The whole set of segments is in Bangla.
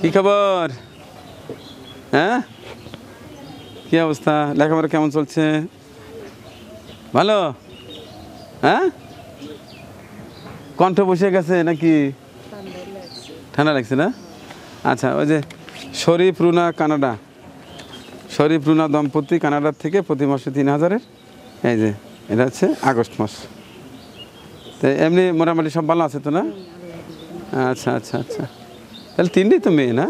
কি খবর হ্যাঁ কি অবস্থা লেখাপড়া কেমন চলছে ভালো হ্যাঁ কণ্ঠ বসে গেছে নাকি ঠান্ডা লাগছে না আচ্ছা ওই যে শরীফ রুনা কানাডা শরীফ রুনা দম্পতি কানাডার থেকে প্রতি মাসে তিন হাজারের এই যে এটা হচ্ছে আগস্ট মাস তো এমনি মোটামুটি সব ভালো আছে তো না আচ্ছা আচ্ছা আচ্ছা তাহলে তিনটি তো হ্যাঁ? মেয়ে না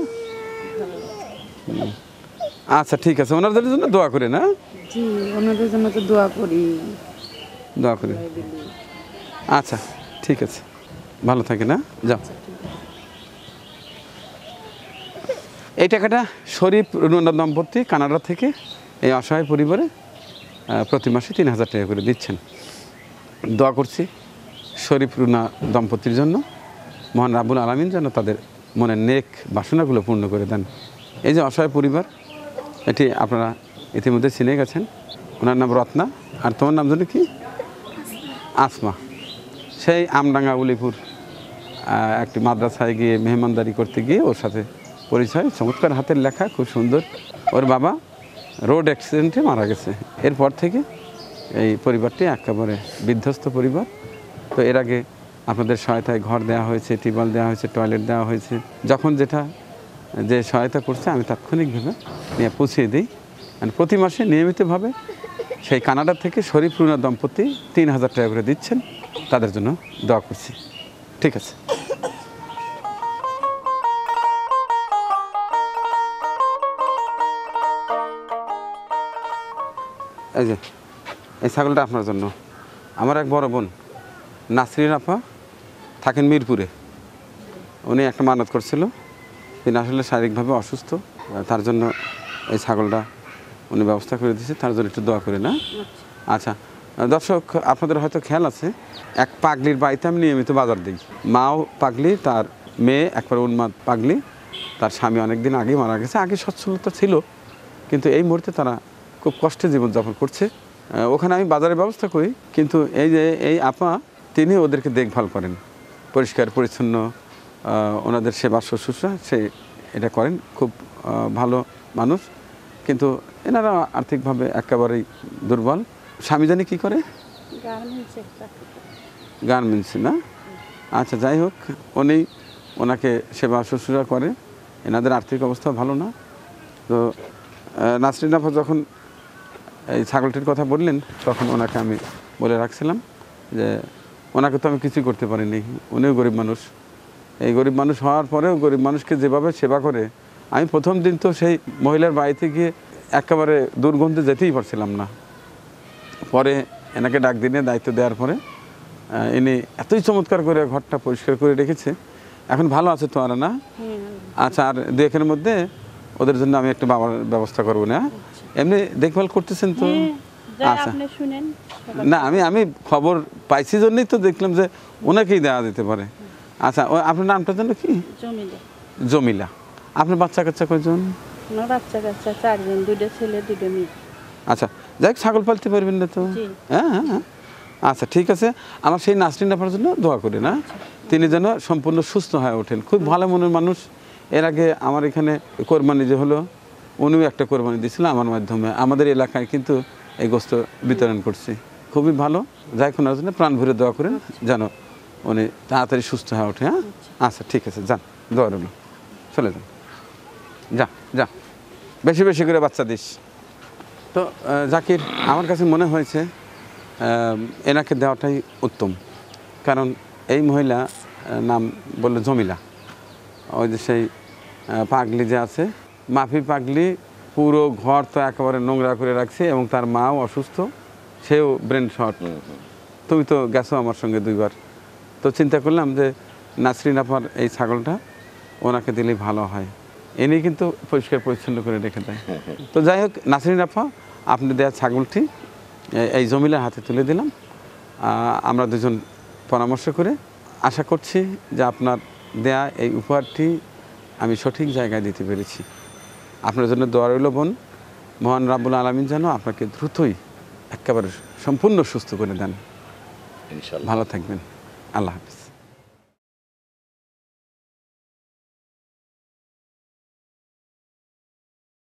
আচ্ছা ঠিক আছে ওনাদের জন্য দোয়া করে না ওনাদের জন্য তো দোয়া করি দোয়া করি আচ্ছা ঠিক আছে ভালো থাকে না হ্যাঁ? যাও আচ্ছা, এই টাকাটা শরীফ রুনা দম্পতি কানাডা থেকে এই অসহায় পরিবারে প্রতি মাসে তিন হাজার টাকা করে দিচ্ছেন দোয়া করছি শরীফ রুনা দম্পতির জন্য মহান রাবুল আলমিন যেন তাদের মনের নেক বাসনাগুলো পূর্ণ করে দেন এই যে অসহায় পরিবার এটি আপনারা ইতিমধ্যে চিনে গেছেন ওনার নাম রত্না আর তোমার নাম যেন কি আসমা সেই আমডাঙ্গা উলিপুর একটি মাদ্রাসায় গিয়ে মেহমানদারি করতে গিয়ে ওর সাথে পরিচয় চমৎকার হাতের লেখা খুব সুন্দর ওর বাবা রোড অ্যাক্সিডেন্টে মারা গেছে এরপর থেকে এই পরিবারটি একেবারে বিধ্বস্ত পরিবার তো এর আগে আপনাদের সহায়তায় ঘর দেওয়া হয়েছে টিউবওয়েল দেওয়া হয়েছে টয়লেট দেওয়া হয়েছে যখন যেটা যে সহায়তা করছে আমি তাৎক্ষণিকভাবে নিয়ে পৌঁছিয়ে দিই মানে প্রতি মাসে নিয়মিতভাবে সেই কানাডা থেকে শরীফ রুনা দম্পতি তিন হাজার টাকা করে দিচ্ছেন তাদের জন্য দোয়া করছি ঠিক আছে এই যে এই ছাগলটা আপনার জন্য আমার এক বড় বোন নাসরিন আপা থাকেন মিরপুরে উনি একটা মানত করছিল তিনি আসলে শারীরিকভাবে অসুস্থ তার জন্য এই ছাগলটা উনি ব্যবস্থা করে দিয়েছে তার জন্য একটু দোয়া করে না আচ্ছা।, আচ্ছা দর্শক আপনাদের হয়তো খেয়াল আছে এক পাগলির বাড়িতে আমি নিয়মিত বাজার দিই মাও পাগলি তার মেয়ে একবার উন্মাদ পাগলি তার স্বামী অনেকদিন আগেই মারা গেছে আগে সচ্ছলতা ছিল কিন্তু এই মুহূর্তে তারা খুব কষ্টে জীবনযাপন করছে ওখানে আমি বাজারের ব্যবস্থা করি কিন্তু এই যে এই আপা তিনি ওদেরকে দেখভাল করেন পরিষ্কার পরিচ্ছন্ন ওনাদের সেবা শুশ্রূষা সে এটা করেন খুব ভালো মানুষ কিন্তু এনারা আর্থিকভাবে একেবারেই দুর্বল স্বামী জানি কী করে গার্মেন্টসে না আচ্ছা যাই হোক উনি ওনাকে সেবা শুশ্রূষা করে এনাদের আর্থিক অবস্থা ভালো না তো নাসরিন আফা যখন এই ছাগলটির কথা বললেন তখন ওনাকে আমি বলে রাখছিলাম যে ওনাকে তো আমি কিছুই করতে পারিনি উনিও গরিব মানুষ এই গরিব মানুষ হওয়ার পরেও গরিব মানুষকে যেভাবে সেবা করে আমি প্রথম দিন তো সেই মহিলার বাড়িতে গিয়ে একেবারে দুর্গন্ধে যেতেই পারছিলাম না পরে এনাকে ডাক দিনে দায়িত্ব দেওয়ার পরে ইনি এতই চমৎকার করে ঘরটা পরিষ্কার করে রেখেছে এখন ভালো আছে তো আর না আচ্ছা আর দু মধ্যে ওদের জন্য আমি একটু বাবার ব্যবস্থা করবো না আচ্ছা। এমনি দেখভাল করতেছেন তো হ্যাঁ। আচ্ছা না আমি আমি খবর পাইছি জন্যই তো দেখলাম যে ওনাকেই দেওয়া যেতে পারে আচ্ছা আপনার নামটা যেন কি জমিলা আপনার বাচ্চা কাচ্চা কয়জন আচ্ছা যাই ছাগল পালতে পারবেন না তো হ্যাঁ, হ্যাঁ, হ্যাঁ আচ্ছা ঠিক আছে আমার সেই নাসরিন আপনার জন্য দোয়া করি না আচ্ছা। তিনি যেন সম্পূর্ণ সুস্থ হয়ে ওঠেন খুব ভালো মনের মানুষ এর আগে আমার এখানে কোরবানি যে হলো উনিও একটা কোরবানি দিয়েছিল আমার মাধ্যমে আমাদের এলাকায় কিন্তু এই গোস্ত বিতরণ করছি খুবই ভালো জাইকুনার জন্য প্রাণ ভরে দোয়া করেন যেন উনি তাড়াতাড়ি সুস্থ হয়ে ওঠে হ্যাঁ আচ্ছা ঠিক আছে যান দোয়া রইল চলে যান যা যা বেশি বেশি করে বাচ্চা দিস তো জাকির আমার কাছে মনে হয়েছে এনাকে দেওয়াটাই উত্তম কারণ এই মহিলা নাম বললো জমিলা ওই যে সেই পাগলি যে আছে মাফি পাগলি পুরো ঘর তো একেবারে নোংরা করে রাখছে এবং তার মাও অসুস্থ সেও ব্রেন শর্ট তুমি তো গেছো আমার সঙ্গে দুইবার তো চিন্তা করলাম যে নাসরিন আপার এই ছাগলটা ওনাকে দিলেই ভালো হয় এনে কিন্তু পরিষ্কার পরিচ্ছন্ন করে রেখে দেয় তো যাই হোক নাসরিন আপা আপনি দেওয়া ছাগলটি এই জমিলার হাতে তুলে দিলাম আমরা দুজন পরামর্শ করে আশা করছি যে আপনার দেয়া এই উপহারটি আমি সঠিক জায়গায় দিতে পেরেছি আপনার জন্য দোয়া রইল বোন মহান রাবুল আলমিন যেন আপনাকে দ্রুতই একেবারে সম্পূর্ণ সুস্থ করে দেন ভালো থাকবেন আল্লাহ হাফিজ